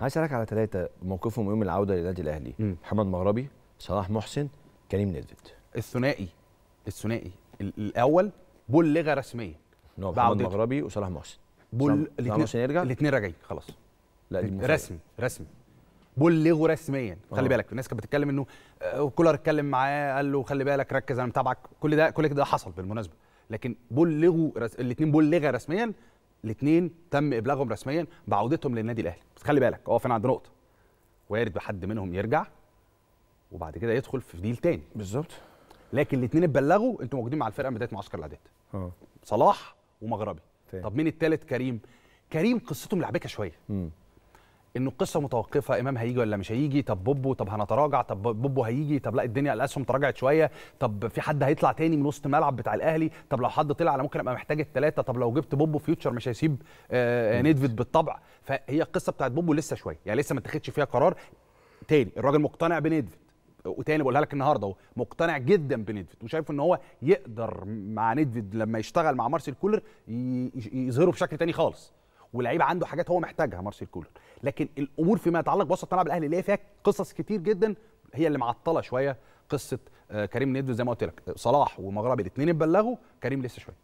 عايز اسالك على ثلاثه موقفهم يوم العوده للنادي الاهلي محمد مغربي صلاح محسن كريم نيدفيد الثنائي الثنائي الاول بلغ رسميا نعم، محمد مغربي وصلاح محسن بل الاثنين يرجع الاثنين راجعين خلاص لا دي رسمي رسمي بلغوا رسميا خلي آه. بالك الناس كانت بتتكلم انه آه، كولر اتكلم معاه قال له خلي بالك ركز انا متابعك كل ده كل ده حصل بالمناسبه لكن بلغوا رس... الاثنين بلغ رسميا الاثنين تم ابلاغهم رسميا بعودتهم للنادي الاهلي بس خلي بالك هو فين عند نقطه وارد بحد منهم يرجع وبعد كده يدخل في ديل تاني بالظبط لكن الاثنين اتبلغوا انتوا موجودين مع الفرقه من بدايه معسكر العادات اه صلاح ومغربي طب مين الثالث كريم كريم قصته ملعبكه شويه انه القصه متوقفه امام هيجي ولا مش هيجي طب بوبو طب هنتراجع طب بوبو هيجي طب لا الدنيا الاسهم تراجعت شويه طب في حد هيطلع تاني من وسط الملعب بتاع الاهلي طب لو حد طلع انا ممكن ابقى محتاج الثلاثه طب لو جبت بوبو فيوتشر مش هيسيب آه، آه، نيدفيد بالطبع فهي القصه بتاعت بوبو لسه شويه يعني لسه ما اتخذش فيها قرار تاني الراجل مقتنع بنيدفيد وتاني بقولها لك النهارده مقتنع جدا بنيدفيد وشايف ان هو يقدر مع نيدفيد لما يشتغل مع مارسيل كولر يظهره بشكل تاني خالص ولعيب عنده حاجات هو محتاجها مارسيل كولر لكن الامور فيما يتعلق بوسط الملعب الاهلي اللي هي فيها قصص كتير جدا هي اللي معطله شويه قصه آه، كريم نيدفيد زي ما قلت لك صلاح ومغربي الاثنين اتبلغوا كريم لسه شويه